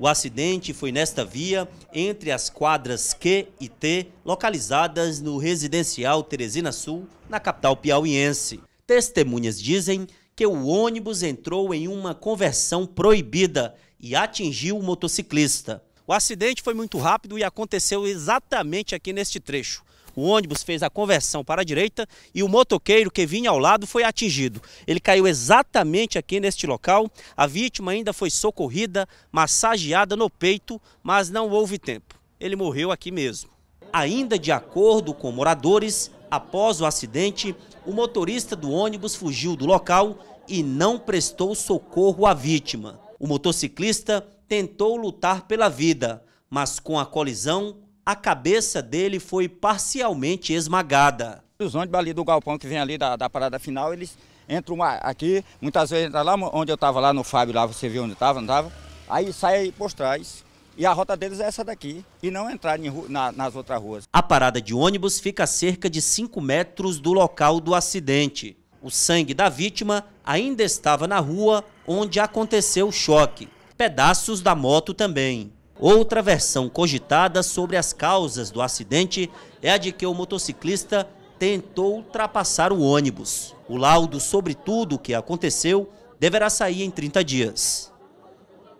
O acidente foi nesta via, entre as quadras Q e T, localizadas no residencial Teresina Sul, na capital piauiense. Testemunhas dizem que o ônibus entrou em uma conversão proibida e atingiu o motociclista. O acidente foi muito rápido e aconteceu exatamente aqui neste trecho. O ônibus fez a conversão para a direita e o motoqueiro que vinha ao lado foi atingido. Ele caiu exatamente aqui neste local. A vítima ainda foi socorrida, massageada no peito, mas não houve tempo. Ele morreu aqui mesmo. Ainda de acordo com moradores, após o acidente, o motorista do ônibus fugiu do local e não prestou socorro à vítima. O motociclista tentou lutar pela vida, mas com a colisão a cabeça dele foi parcialmente esmagada. Os ônibus ali do galpão que vem ali da, da parada final, eles entram aqui, muitas vezes lá onde eu estava, lá no Fábio, lá você viu onde estava, não estava? Aí sai por trás. E a rota deles é essa daqui, e não entrar na, nas outras ruas. A parada de ônibus fica a cerca de 5 metros do local do acidente. O sangue da vítima ainda estava na rua onde aconteceu o choque. Pedaços da moto também. Outra versão cogitada sobre as causas do acidente é a de que o motociclista tentou ultrapassar o ônibus. O laudo sobre tudo o que aconteceu deverá sair em 30 dias.